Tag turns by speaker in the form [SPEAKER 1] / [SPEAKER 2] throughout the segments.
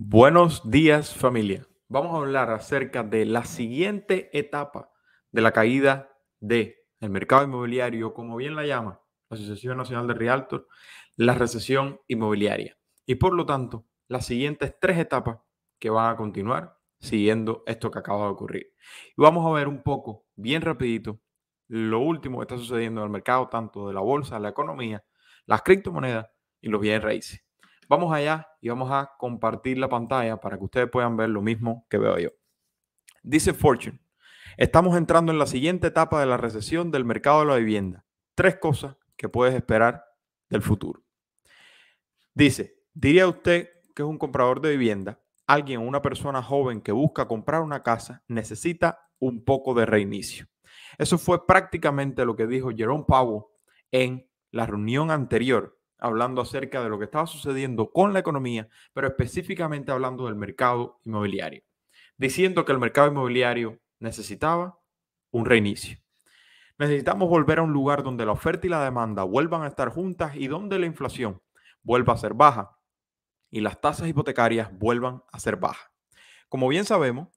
[SPEAKER 1] Buenos días familia. Vamos a hablar acerca de la siguiente etapa de la caída del el mercado inmobiliario, como bien la llama la Asociación Nacional de Realtor, la recesión inmobiliaria. Y por lo tanto, las siguientes tres etapas que van a continuar siguiendo esto que acaba de ocurrir. Y vamos a ver un poco, bien rapidito, lo último que está sucediendo en el mercado, tanto de la bolsa, la economía, las criptomonedas y los bienes raíces. Vamos allá y vamos a compartir la pantalla para que ustedes puedan ver lo mismo que veo yo. Dice Fortune, estamos entrando en la siguiente etapa de la recesión del mercado de la vivienda. Tres cosas que puedes esperar del futuro. Dice, diría usted que es un comprador de vivienda, alguien, una persona joven que busca comprar una casa, necesita un poco de reinicio. Eso fue prácticamente lo que dijo Jerome Powell en la reunión anterior hablando acerca de lo que estaba sucediendo con la economía, pero específicamente hablando del mercado inmobiliario, diciendo que el mercado inmobiliario necesitaba un reinicio. Necesitamos volver a un lugar donde la oferta y la demanda vuelvan a estar juntas y donde la inflación vuelva a ser baja y las tasas hipotecarias vuelvan a ser bajas. Como bien sabemos,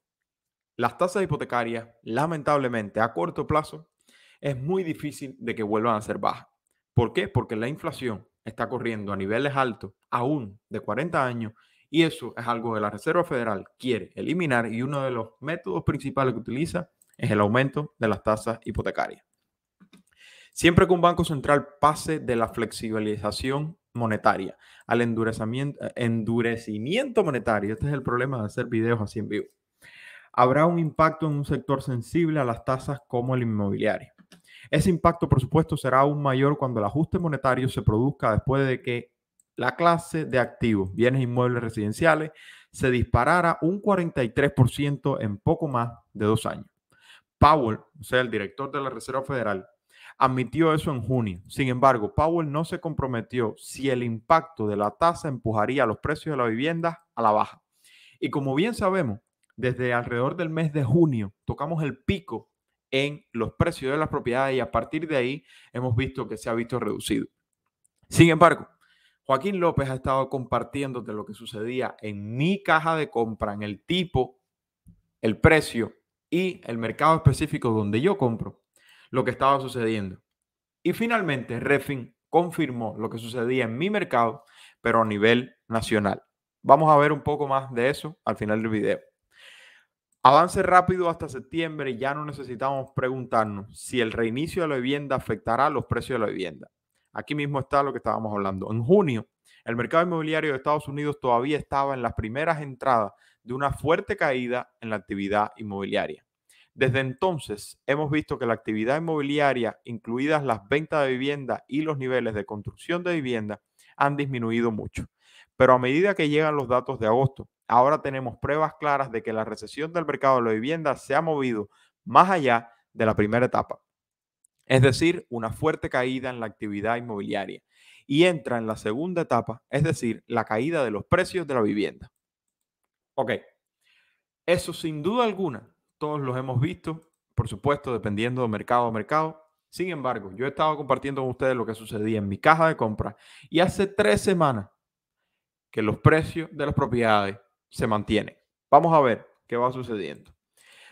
[SPEAKER 1] las tasas hipotecarias, lamentablemente, a corto plazo, es muy difícil de que vuelvan a ser bajas. ¿Por qué? Porque la inflación está corriendo a niveles altos, aún de 40 años, y eso es algo que la Reserva Federal quiere eliminar y uno de los métodos principales que utiliza es el aumento de las tasas hipotecarias. Siempre que un banco central pase de la flexibilización monetaria al endurecimiento, eh, monetario, este es el problema de hacer videos así en vivo, habrá un impacto en un sector sensible a las tasas como el inmobiliario. Ese impacto, por supuesto, será aún mayor cuando el ajuste monetario se produzca después de que la clase de activos, bienes inmuebles residenciales, se disparara un 43% en poco más de dos años. Powell, o sea, el director de la Reserva Federal, admitió eso en junio. Sin embargo, Powell no se comprometió si el impacto de la tasa empujaría los precios de la vivienda a la baja. Y como bien sabemos, desde alrededor del mes de junio tocamos el pico en los precios de las propiedades y a partir de ahí hemos visto que se ha visto reducido. Sin embargo, Joaquín López ha estado compartiendo de lo que sucedía en mi caja de compra, en el tipo, el precio y el mercado específico donde yo compro, lo que estaba sucediendo. Y finalmente, Refin confirmó lo que sucedía en mi mercado, pero a nivel nacional. Vamos a ver un poco más de eso al final del video. Avance rápido hasta septiembre, y ya no necesitamos preguntarnos si el reinicio de la vivienda afectará los precios de la vivienda. Aquí mismo está lo que estábamos hablando. En junio, el mercado inmobiliario de Estados Unidos todavía estaba en las primeras entradas de una fuerte caída en la actividad inmobiliaria. Desde entonces, hemos visto que la actividad inmobiliaria, incluidas las ventas de vivienda y los niveles de construcción de vivienda, han disminuido mucho. Pero a medida que llegan los datos de agosto, ahora tenemos pruebas claras de que la recesión del mercado de la vivienda se ha movido más allá de la primera etapa, es decir, una fuerte caída en la actividad inmobiliaria, y entra en la segunda etapa, es decir, la caída de los precios de la vivienda. Ok, eso sin duda alguna, todos los hemos visto, por supuesto, dependiendo de mercado a mercado. Sin embargo, yo he estado compartiendo con ustedes lo que sucedía en mi caja de compra y hace tres semanas que los precios de las propiedades se mantiene. Vamos a ver qué va sucediendo.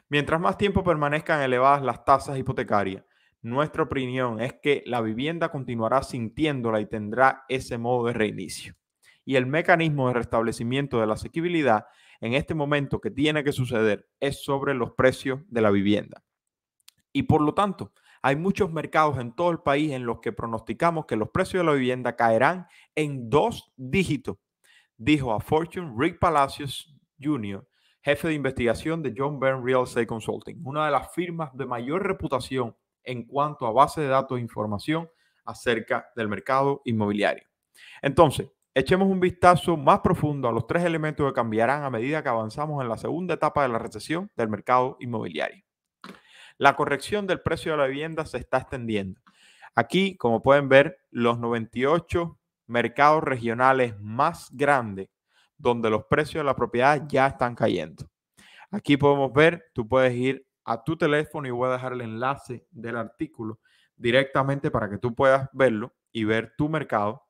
[SPEAKER 1] Mientras más tiempo permanezcan elevadas las tasas hipotecarias, nuestra opinión es que la vivienda continuará sintiéndola y tendrá ese modo de reinicio. Y el mecanismo de restablecimiento de la asequibilidad en este momento que tiene que suceder es sobre los precios de la vivienda. Y por lo tanto, hay muchos mercados en todo el país en los que pronosticamos que los precios de la vivienda caerán en dos dígitos dijo a Fortune Rick Palacios Jr., jefe de investigación de John Byrne Real Estate Consulting, una de las firmas de mayor reputación en cuanto a base de datos e información acerca del mercado inmobiliario. Entonces, echemos un vistazo más profundo a los tres elementos que cambiarán a medida que avanzamos en la segunda etapa de la recesión del mercado inmobiliario. La corrección del precio de la vivienda se está extendiendo. Aquí, como pueden ver, los 98 mercados regionales más grandes donde los precios de la propiedad ya están cayendo. Aquí podemos ver, tú puedes ir a tu teléfono y voy a dejar el enlace del artículo directamente para que tú puedas verlo y ver tu mercado.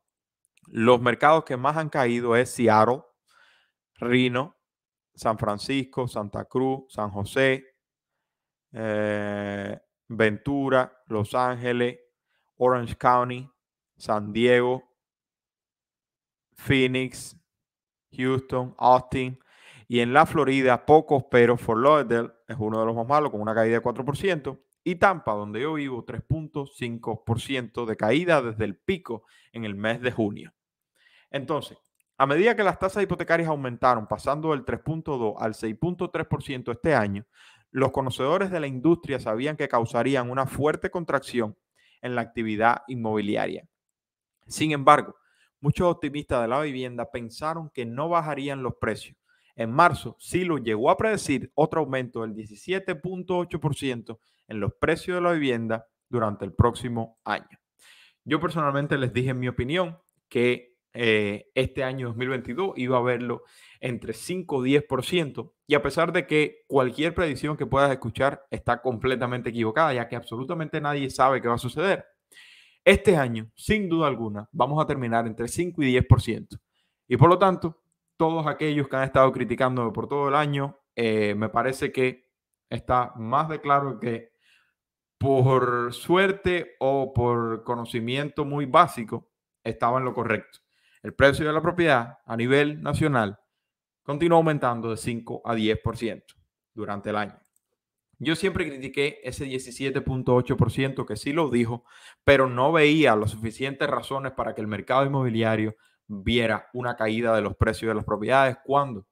[SPEAKER 1] Los mercados que más han caído es Seattle, Reno, San Francisco, Santa Cruz, San José, eh, Ventura, Los Ángeles, Orange County, San Diego, Phoenix, Houston, Austin. Y en la Florida, pocos, pero Fort Lauderdale es uno de los más malos, con una caída de 4%. Y Tampa, donde yo vivo, 3.5% de caída desde el pico en el mes de junio. Entonces, a medida que las tasas hipotecarias aumentaron, pasando del 3.2 al 6.3% este año, los conocedores de la industria sabían que causarían una fuerte contracción en la actividad inmobiliaria. Sin embargo, Muchos optimistas de la vivienda pensaron que no bajarían los precios. En marzo, Silo llegó a predecir otro aumento del 17.8% en los precios de la vivienda durante el próximo año. Yo personalmente les dije en mi opinión que eh, este año 2022 iba a verlo entre 5 y 10%. Y a pesar de que cualquier predicción que puedas escuchar está completamente equivocada, ya que absolutamente nadie sabe qué va a suceder. Este año, sin duda alguna, vamos a terminar entre 5 y 10%. Y por lo tanto, todos aquellos que han estado criticándome por todo el año, eh, me parece que está más de claro que por suerte o por conocimiento muy básico, estaba en lo correcto. El precio de la propiedad a nivel nacional continuó aumentando de 5 a 10% durante el año. Yo siempre critiqué ese 17.8% que sí lo dijo, pero no veía las suficientes razones para que el mercado inmobiliario viera una caída de los precios de las propiedades cuando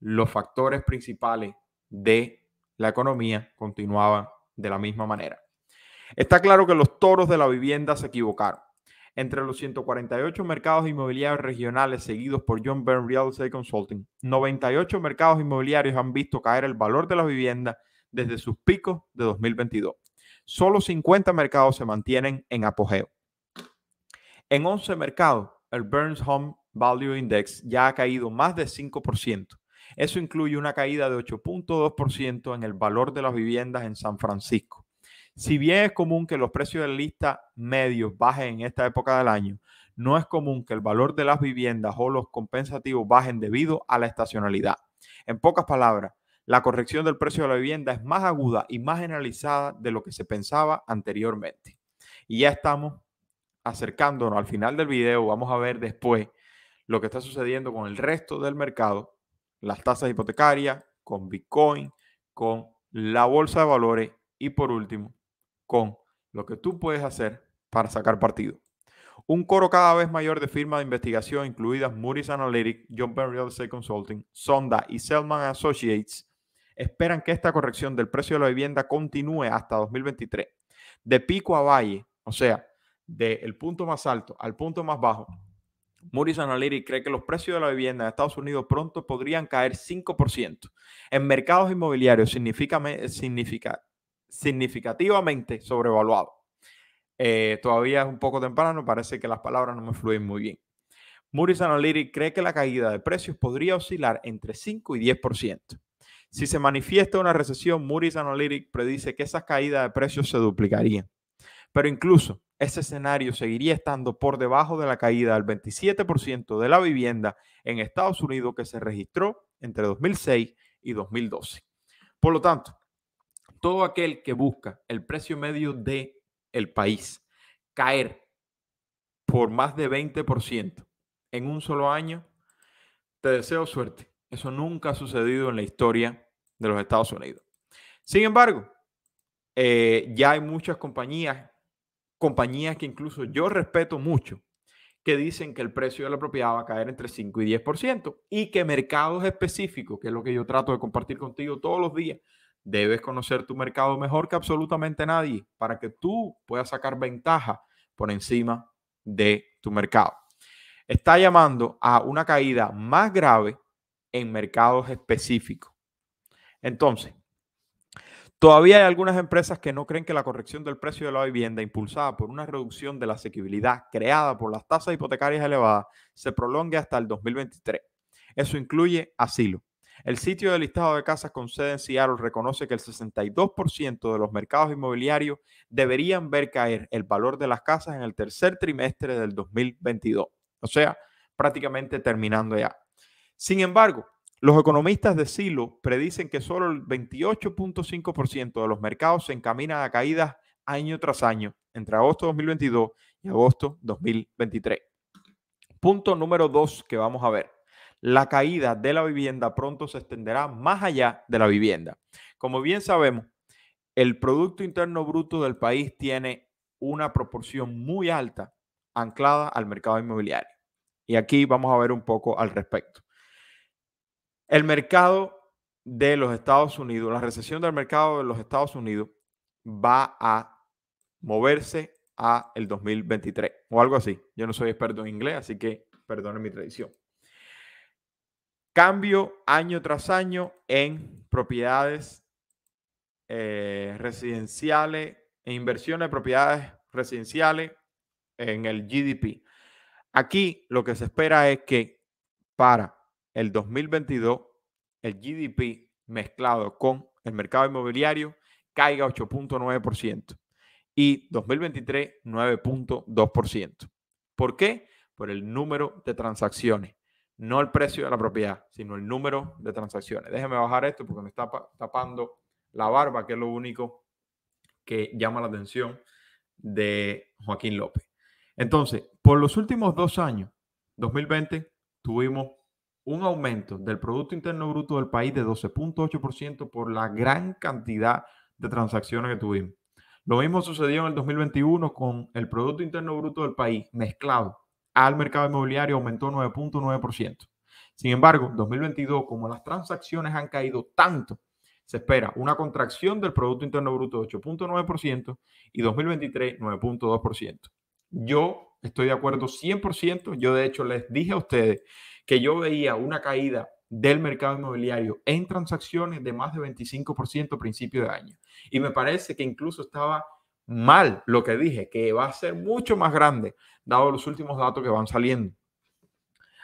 [SPEAKER 1] los factores principales de la economía continuaban de la misma manera. Está claro que los toros de la vivienda se equivocaron. Entre los 148 mercados inmobiliarios regionales seguidos por John Byrne Real Estate Consulting, 98 mercados inmobiliarios han visto caer el valor de las viviendas desde sus picos de 2022. Solo 50 mercados se mantienen en apogeo. En 11 mercados, el Burns Home Value Index ya ha caído más de 5%. Eso incluye una caída de 8.2% en el valor de las viviendas en San Francisco. Si bien es común que los precios de lista medios bajen en esta época del año, no es común que el valor de las viviendas o los compensativos bajen debido a la estacionalidad. En pocas palabras, la corrección del precio de la vivienda es más aguda y más generalizada de lo que se pensaba anteriormente. Y ya estamos acercándonos al final del video. Vamos a ver después lo que está sucediendo con el resto del mercado, las tasas hipotecarias, con Bitcoin, con la bolsa de valores y por último, con lo que tú puedes hacer para sacar partido. Un coro cada vez mayor de firmas de investigación, incluidas Moody's Analytics, John Real Estate Consulting, Sonda y Selman Associates, esperan que esta corrección del precio de la vivienda continúe hasta 2023. De pico a valle, o sea, del punto más alto al punto más bajo, Morris Analytics cree que los precios de la vivienda en Estados Unidos pronto podrían caer 5%. En mercados inmobiliarios significa, significa, significativamente sobrevaluado. Eh, todavía es un poco temprano, parece que las palabras no me fluyen muy bien. Morris Analytics cree que la caída de precios podría oscilar entre 5 y 10%. Si se manifiesta una recesión, Moody's Analytics predice que esas caídas de precios se duplicarían. Pero incluso ese escenario seguiría estando por debajo de la caída del 27% de la vivienda en Estados Unidos que se registró entre 2006 y 2012. Por lo tanto, todo aquel que busca el precio medio de el país caer por más de 20% en un solo año, te deseo suerte. Eso nunca ha sucedido en la historia de los Estados Unidos. Sin embargo, eh, ya hay muchas compañías, compañías que incluso yo respeto mucho, que dicen que el precio de la propiedad va a caer entre 5 y 10% y que mercados específicos, que es lo que yo trato de compartir contigo todos los días, debes conocer tu mercado mejor que absolutamente nadie para que tú puedas sacar ventaja por encima de tu mercado. Está llamando a una caída más grave en mercados específicos. Entonces, todavía hay algunas empresas que no creen que la corrección del precio de la vivienda impulsada por una reducción de la asequibilidad creada por las tasas hipotecarias elevadas se prolongue hasta el 2023. Eso incluye asilo. El sitio de listado de casas con sede en Seattle reconoce que el 62% de los mercados inmobiliarios deberían ver caer el valor de las casas en el tercer trimestre del 2022, o sea, prácticamente terminando ya. Sin embargo, los economistas de Silo predicen que solo el 28.5% de los mercados se encaminan a caídas año tras año, entre agosto 2022 y agosto 2023. Punto número dos que vamos a ver. La caída de la vivienda pronto se extenderá más allá de la vivienda. Como bien sabemos, el Producto Interno Bruto del país tiene una proporción muy alta anclada al mercado inmobiliario. Y aquí vamos a ver un poco al respecto. El mercado de los Estados Unidos, la recesión del mercado de los Estados Unidos va a moverse a el 2023 o algo así. Yo no soy experto en inglés, así que perdonen mi tradición. Cambio año tras año en propiedades eh, residenciales, e inversiones de propiedades residenciales en el GDP. Aquí lo que se espera es que para el 2022 el GDP mezclado con el mercado inmobiliario caiga 8.9% y 2023 9.2%. ¿Por qué? Por el número de transacciones. No el precio de la propiedad, sino el número de transacciones. Déjeme bajar esto porque me está tapando la barba, que es lo único que llama la atención de Joaquín López. Entonces, por los últimos dos años, 2020 tuvimos un aumento del Producto Interno Bruto del país de 12.8% por la gran cantidad de transacciones que tuvimos. Lo mismo sucedió en el 2021 con el Producto Interno Bruto del país mezclado al mercado inmobiliario aumentó 9.9%. Sin embargo, 2022, como las transacciones han caído tanto, se espera una contracción del Producto Interno Bruto de 8.9% y 2023 9.2%. Yo Estoy de acuerdo 100%. Yo de hecho les dije a ustedes que yo veía una caída del mercado inmobiliario en transacciones de más de 25% a principio de año. Y me parece que incluso estaba mal lo que dije, que va a ser mucho más grande, dado los últimos datos que van saliendo.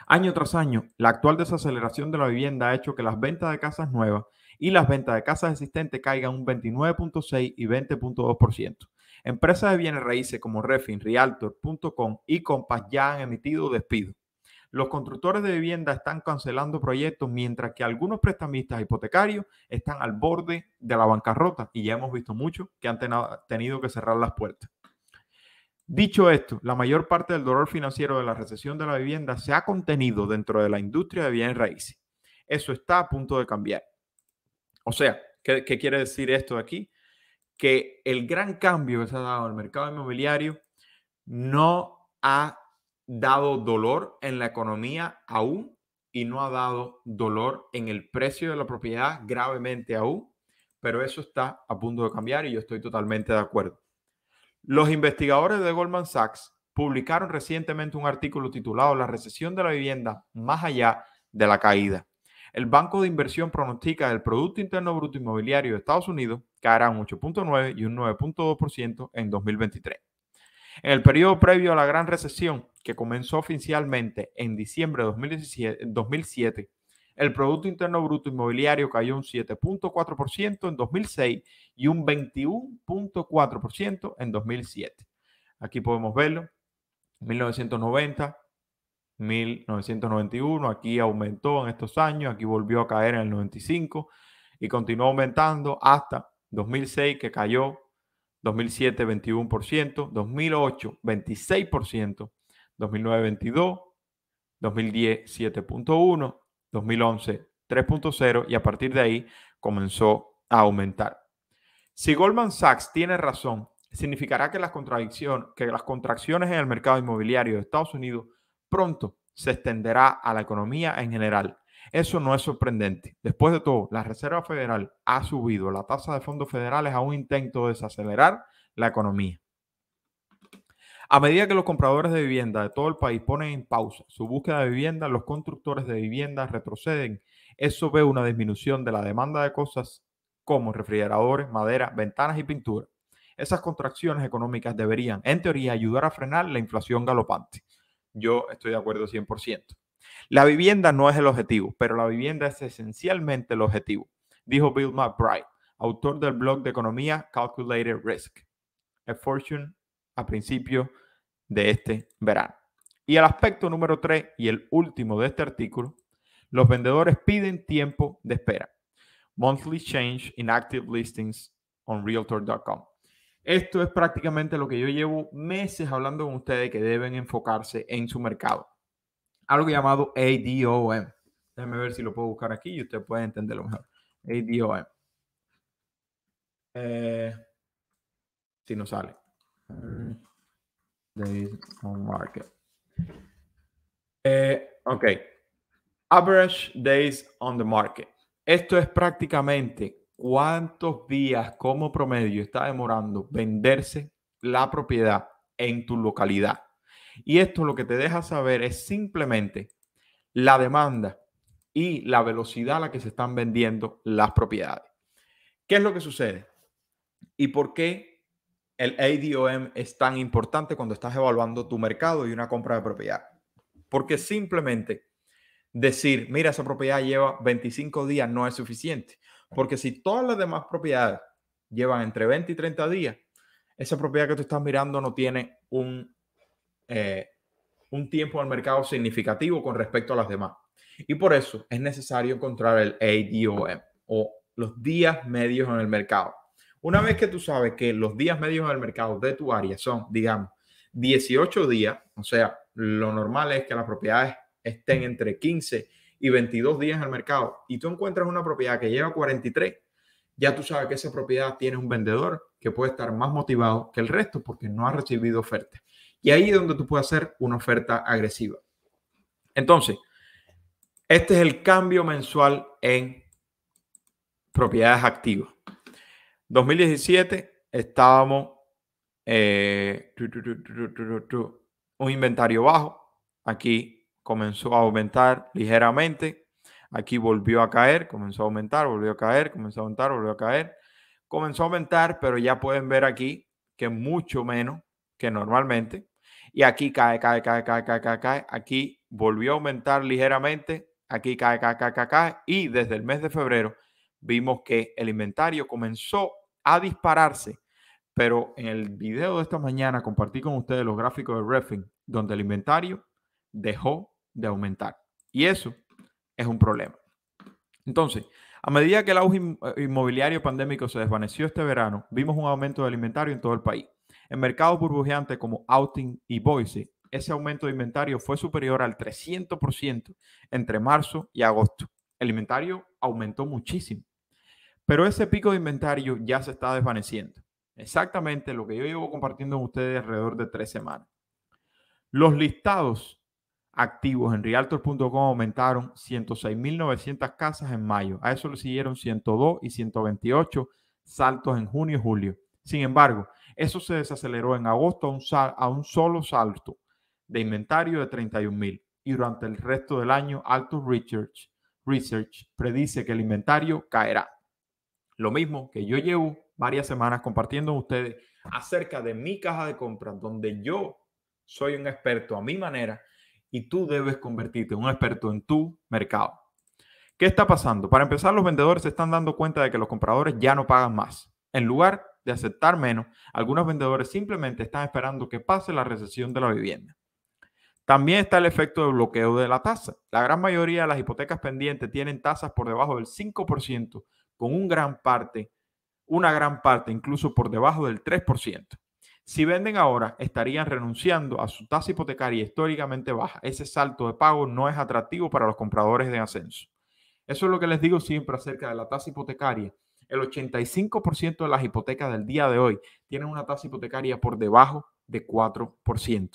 [SPEAKER 1] Año tras año, la actual desaceleración de la vivienda ha hecho que las ventas de casas nuevas y las ventas de casas existentes caigan un 29.6 y 20.2%. Empresas de bienes raíces como Refin, Realtor.com y Compass ya han emitido despidos. Los constructores de vivienda están cancelando proyectos, mientras que algunos prestamistas hipotecarios están al borde de la bancarrota y ya hemos visto muchos que han tenido que cerrar las puertas. Dicho esto, la mayor parte del dolor financiero de la recesión de la vivienda se ha contenido dentro de la industria de bienes raíces. Eso está a punto de cambiar. O sea, ¿qué, qué quiere decir esto de aquí? que el gran cambio que se ha dado en el mercado inmobiliario no ha dado dolor en la economía aún y no ha dado dolor en el precio de la propiedad gravemente aún, pero eso está a punto de cambiar y yo estoy totalmente de acuerdo. Los investigadores de Goldman Sachs publicaron recientemente un artículo titulado La recesión de la vivienda más allá de la caída. El Banco de Inversión pronostica el Producto Interno Bruto Inmobiliario de Estados Unidos caerá un 8.9 y un 9.2% en 2023. En el periodo previo a la gran recesión, que comenzó oficialmente en diciembre de 2007, el Producto Interno Bruto Inmobiliario cayó un 7.4% en 2006 y un 21.4% en 2007. Aquí podemos verlo. 1990, 1991, aquí aumentó en estos años, aquí volvió a caer en el 95 y continuó aumentando hasta 2006 que cayó, 2007 21%, 2008 26%, 2009 22, 2010 7.1, 2011 3.0 y a partir de ahí comenzó a aumentar. Si Goldman Sachs tiene razón, significará que las, que las contracciones en el mercado inmobiliario de Estados Unidos pronto se extenderá a la economía en general. Eso no es sorprendente. Después de todo, la Reserva Federal ha subido la tasa de fondos federales a un intento de desacelerar la economía. A medida que los compradores de vivienda de todo el país ponen en pausa su búsqueda de vivienda, los constructores de vivienda retroceden. Eso ve una disminución de la demanda de cosas como refrigeradores, madera, ventanas y pintura. Esas contracciones económicas deberían, en teoría, ayudar a frenar la inflación galopante yo estoy de acuerdo 100%. La vivienda no es el objetivo, pero la vivienda es esencialmente el objetivo, dijo Bill McBride, autor del blog de economía Calculated Risk, a Fortune, a principio de este verano. Y el aspecto número 3 y el último de este artículo, los vendedores piden tiempo de espera. Monthly Change in Active Listings on Realtor.com. Esto es prácticamente lo que yo llevo meses hablando con ustedes que deben enfocarse en su mercado. Algo llamado ADOM. Déjenme ver si lo puedo buscar aquí y ustedes pueden entenderlo mejor. ADOM. Eh, si no sale. Days on market. Eh, ok. Average days on the market. Esto es prácticamente cuántos días como promedio está demorando venderse la propiedad en tu localidad. Y esto lo que te deja saber es simplemente la demanda y la velocidad a la que se están vendiendo las propiedades. ¿Qué es lo que sucede? ¿Y por qué el ADOM es tan importante cuando estás evaluando tu mercado y una compra de propiedad? Porque simplemente decir, mira, esa propiedad lleva 25 días no es suficiente. Porque si todas las demás propiedades llevan entre 20 y 30 días, esa propiedad que tú estás mirando no tiene un, tiempo eh, un tiempo mercado significativo con respecto a las demás. Y por eso es necesario encontrar el ADOM o los días medios en el mercado. Una vez que tú sabes que los días medios en el mercado de tu área son, digamos, 18 días, o sea, lo normal es que las propiedades estén entre 15 y 22 días el mercado y tú encuentras una propiedad que lleva 43, ya tú sabes que esa propiedad tiene un vendedor que puede estar más motivado que el resto porque no ha recibido oferta. Y ahí es donde tú puedes hacer una oferta agresiva. Entonces, este es el cambio mensual en propiedades activas. 2017 estábamos eh, un inventario bajo. Aquí comenzó a aumentar ligeramente, aquí volvió a caer, comenzó a aumentar, volvió a caer, comenzó a aumentar, volvió a caer, comenzó a aumentar, pero ya pueden ver aquí que mucho menos que normalmente. Y aquí cae, cae, cae, cae, cae, cae, cae. Aquí volvió a aumentar ligeramente. Aquí cae, cae, cae, cae, cae. Y desde el mes de febrero vimos que el inventario comenzó a dispararse. Pero en el video de esta mañana compartí con ustedes los gráficos de Refin, donde el inventario dejó de aumentar. Y eso es un problema. Entonces, a medida que el auge eh, inmobiliario pandémico se desvaneció este verano, vimos un aumento del inventario en todo el país. En mercados burbujeantes como Outing y Boise, ese aumento de inventario fue superior al 300% entre marzo y agosto. El inventario aumentó muchísimo. Pero ese pico de inventario ya se está desvaneciendo. Exactamente lo que yo llevo compartiendo con ustedes alrededor de tres semanas. Los listados activos en realtor.com aumentaron 106.900 casas en mayo. A eso le siguieron 102 y 128 saltos en junio y julio. Sin embargo, eso se desaceleró en agosto a un, solo salto de inventario de 31.000 y durante el resto del año Alto Research, Research predice que el inventario caerá. Lo mismo que yo llevo varias semanas compartiendo con ustedes acerca de mi caja de compras, donde yo soy un experto a mi manera y tú debes convertirte en un experto en tu mercado. ¿Qué está pasando? Para empezar, los vendedores se están dando cuenta de que los compradores ya no pagan más. En lugar de aceptar menos, algunos vendedores simplemente están esperando que pase la recesión de la vivienda. También está el efecto de bloqueo de la tasa. La gran mayoría de las hipotecas pendientes tienen tasas por debajo del 5%, con una gran parte, una gran parte incluso por debajo del 3%. Si venden ahora, estarían renunciando a su tasa hipotecaria históricamente baja. Ese salto de pago no es atractivo para los compradores de ascenso. Eso es lo que les digo siempre acerca de la tasa hipotecaria. El 85% de las hipotecas del día de hoy tienen una tasa hipotecaria por debajo de 4%,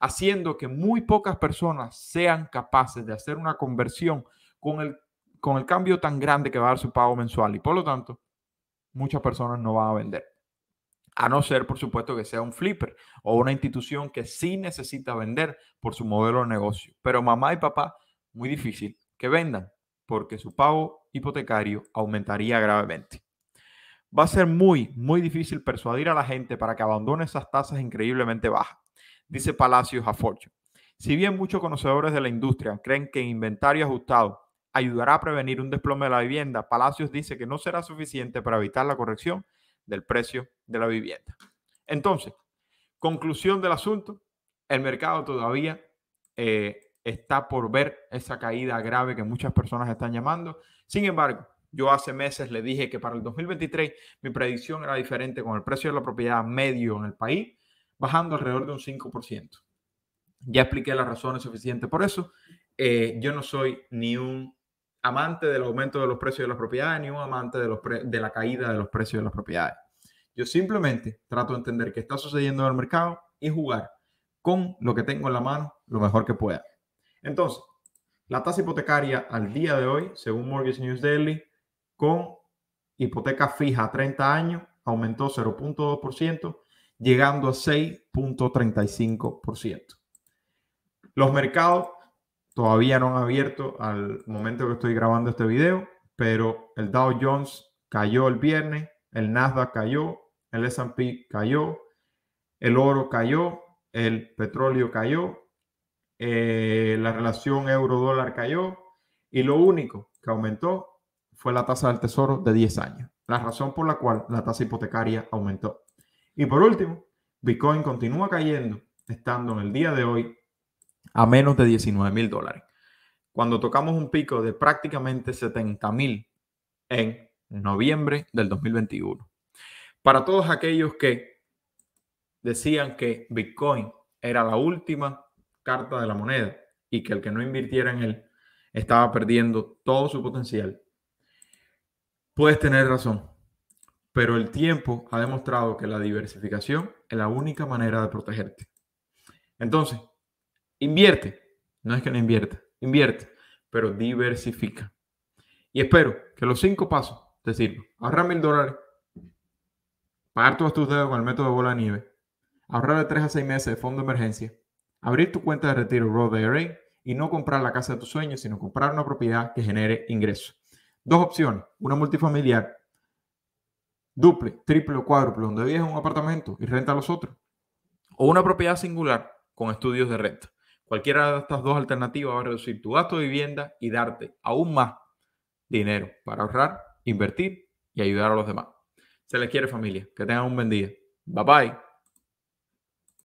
[SPEAKER 1] haciendo que muy pocas personas sean capaces de hacer una conversión con el, con el cambio tan grande que va a dar su pago mensual y por lo tanto muchas personas no van a vender. A no ser, por supuesto, que sea un flipper o una institución que sí necesita vender por su modelo de negocio. Pero mamá y papá, muy difícil que vendan porque su pago hipotecario aumentaría gravemente. Va a ser muy, muy difícil persuadir a la gente para que abandone esas tasas increíblemente bajas, dice Palacios a Fortune. Si bien muchos conocedores de la industria creen que inventario ajustado ayudará a prevenir un desplome de la vivienda, Palacios dice que no será suficiente para evitar la corrección del precio de la vivienda. Entonces, conclusión del asunto, el mercado todavía eh, está por ver esa caída grave que muchas personas están llamando. Sin embargo, yo hace meses le dije que para el 2023 mi predicción era diferente con el precio de la propiedad medio en el país, bajando alrededor de un 5%. Ya expliqué las razones suficientes por eso. Eh, yo no soy ni un amante del aumento de los precios de las propiedades, ni un amante de la caída de los precios de las propiedades. Yo simplemente trato de entender qué está sucediendo en el mercado y jugar con lo que tengo en la mano lo mejor que pueda. Entonces, la tasa hipotecaria al día de hoy, según Mortgage News Daily, con hipoteca fija a 30 años, aumentó 0.2%, llegando a 6.35%. Los mercados todavía no han abierto al momento que estoy grabando este video, pero el Dow Jones cayó el viernes, el Nasdaq cayó, el S&P cayó, el oro cayó, el petróleo cayó, eh, la relación euro-dólar cayó y lo único que aumentó fue la tasa del tesoro de 10 años, la razón por la cual la tasa hipotecaria aumentó. Y por último, Bitcoin continúa cayendo, estando en el día de hoy a menos de 19 mil dólares. Cuando tocamos un pico de prácticamente 70 mil en noviembre del 2021. Para todos aquellos que decían que Bitcoin era la última carta de la moneda y que el que no invirtiera en él estaba perdiendo todo su potencial, puedes tener razón, pero el tiempo ha demostrado que la diversificación es la única manera de protegerte. Entonces, invierte, no es que no invierta, invierte, pero diversifica. Y espero que los cinco pasos es sirve. Ahorrar mil dólares, pagar todos tus dedos con el método de bola de nieve, ahorrar de tres a seis meses de fondo de emergencia, abrir tu cuenta de retiro Roth IRA y no comprar la casa de tus sueños, sino comprar una propiedad que genere ingresos. Dos opciones, una multifamiliar, duple, triple o cuádruple, donde vives un apartamento y renta a los otros, o una propiedad singular con estudios de renta. Cualquiera de estas dos alternativas va a reducir tu gasto de vivienda y darte aún más dinero para ahorrar invertir y ayudar a los demás. Se les quiere familia. Que tengan un buen día. Bye bye.